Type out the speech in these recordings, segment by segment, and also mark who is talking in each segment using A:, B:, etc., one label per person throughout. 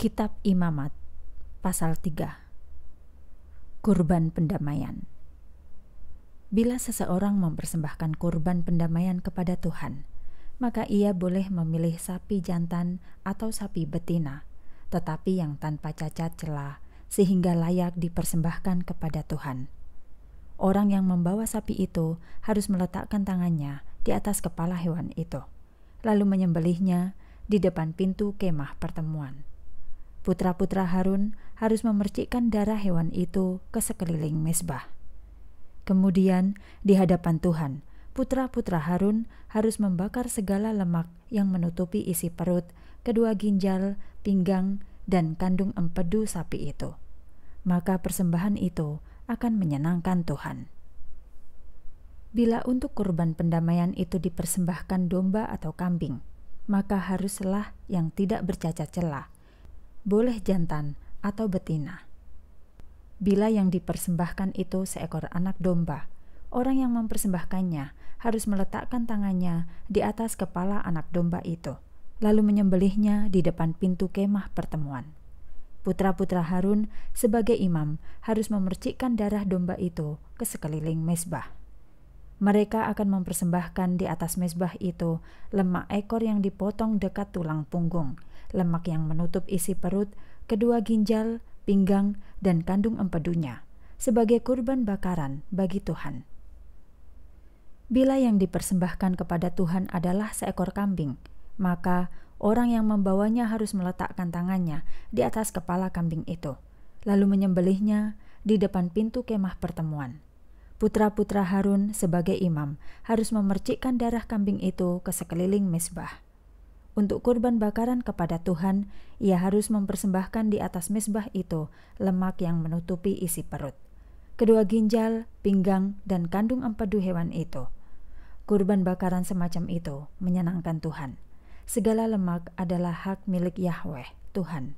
A: Kitab Imamat pasal 3 Kurban pendamaian Bila seseorang mempersembahkan kurban pendamaian kepada Tuhan, maka ia boleh memilih sapi jantan atau sapi betina, tetapi yang tanpa cacat celah sehingga layak dipersembahkan kepada Tuhan. Orang yang membawa sapi itu harus meletakkan tangannya di atas kepala hewan itu, lalu menyembelihnya di depan pintu kemah pertemuan Putra-putra Harun harus memercikkan darah hewan itu ke sekeliling mesbah. Kemudian, di hadapan Tuhan, putra-putra Harun harus membakar segala lemak yang menutupi isi perut, kedua ginjal, pinggang, dan kandung empedu sapi itu. Maka persembahan itu akan menyenangkan Tuhan. Bila untuk kurban pendamaian itu dipersembahkan domba atau kambing, maka haruslah yang tidak bercacat celah, boleh jantan atau betina. Bila yang dipersembahkan itu seekor anak domba, orang yang mempersembahkannya harus meletakkan tangannya di atas kepala anak domba itu, lalu menyembelihnya di depan pintu kemah pertemuan putra-putra Harun sebagai imam harus memercikkan darah domba itu ke sekeliling mesbah mereka akan mempersembahkan di atas mezbah itu lemak ekor yang dipotong dekat tulang punggung, lemak yang menutup isi perut, kedua ginjal, pinggang, dan kandung empedunya, sebagai kurban bakaran bagi Tuhan. Bila yang dipersembahkan kepada Tuhan adalah seekor kambing, maka orang yang membawanya harus meletakkan tangannya di atas kepala kambing itu, lalu menyembelihnya di depan pintu kemah pertemuan Putra-putra Harun sebagai imam harus memercikkan darah kambing itu ke sekeliling mesbah. Untuk kurban bakaran kepada Tuhan, ia harus mempersembahkan di atas mesbah itu lemak yang menutupi isi perut, kedua ginjal, pinggang, dan kandung empedu hewan itu. Kurban bakaran semacam itu menyenangkan Tuhan. Segala lemak adalah hak milik Yahweh, Tuhan.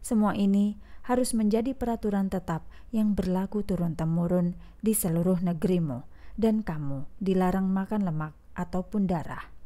A: Semua ini harus menjadi peraturan tetap yang berlaku turun-temurun di seluruh negerimu, dan kamu dilarang makan lemak ataupun darah.